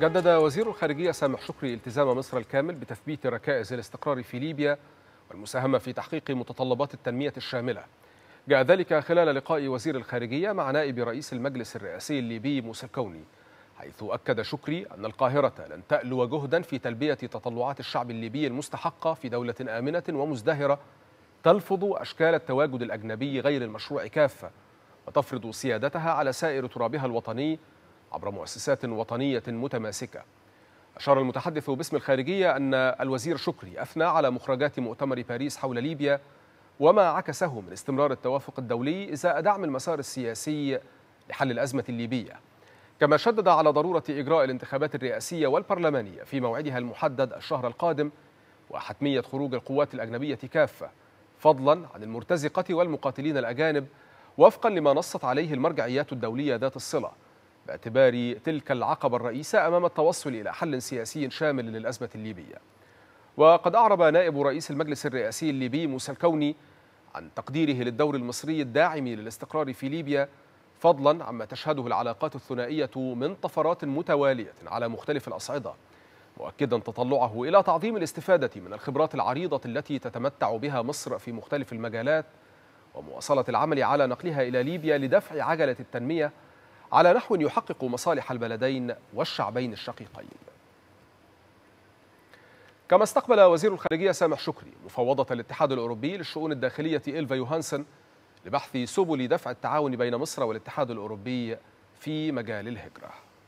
جدد وزير الخارجية سامح شكري التزام مصر الكامل بتثبيت ركائز الاستقرار في ليبيا والمساهمة في تحقيق متطلبات التنمية الشاملة جاء ذلك خلال لقاء وزير الخارجية مع نائب رئيس المجلس الرئاسي الليبي موسى الكوني حيث أكد شكري أن القاهرة لن تألو جهدا في تلبية تطلعات الشعب الليبي المستحقة في دولة آمنة ومزدهرة تلفظ أشكال التواجد الأجنبي غير المشروع كافة وتفرض سيادتها على سائر ترابها الوطني عبر مؤسسات وطنية متماسكة أشار المتحدث باسم الخارجية أن الوزير شكري أثنى على مخرجات مؤتمر باريس حول ليبيا وما عكسه من استمرار التوافق الدولي إزاء دعم المسار السياسي لحل الأزمة الليبية كما شدد على ضرورة إجراء الانتخابات الرئاسية والبرلمانية في موعدها المحدد الشهر القادم وحتمية خروج القوات الأجنبية كافة فضلا عن المرتزقة والمقاتلين الأجانب وفقا لما نصت عليه المرجعيات الدولية ذات الصلة باعتبار تلك العقبة الرئيسة أمام التوصل إلى حل سياسي شامل للأزمة الليبية وقد أعرب نائب رئيس المجلس الرئاسي الليبي موسى الكوني عن تقديره للدور المصري الداعم للاستقرار في ليبيا فضلا عما تشهده العلاقات الثنائية من طفرات متوالية على مختلف الأصعدة مؤكدا تطلعه إلى تعظيم الاستفادة من الخبرات العريضة التي تتمتع بها مصر في مختلف المجالات ومواصلة العمل على نقلها إلى ليبيا لدفع عجلة التنمية على نحو يحقق مصالح البلدين والشعبين الشقيقين كما استقبل وزير الخارجية سامح شكري مفوضة الاتحاد الأوروبي للشؤون الداخلية إلفا يوهانسن لبحث سبل دفع التعاون بين مصر والاتحاد الأوروبي في مجال الهجره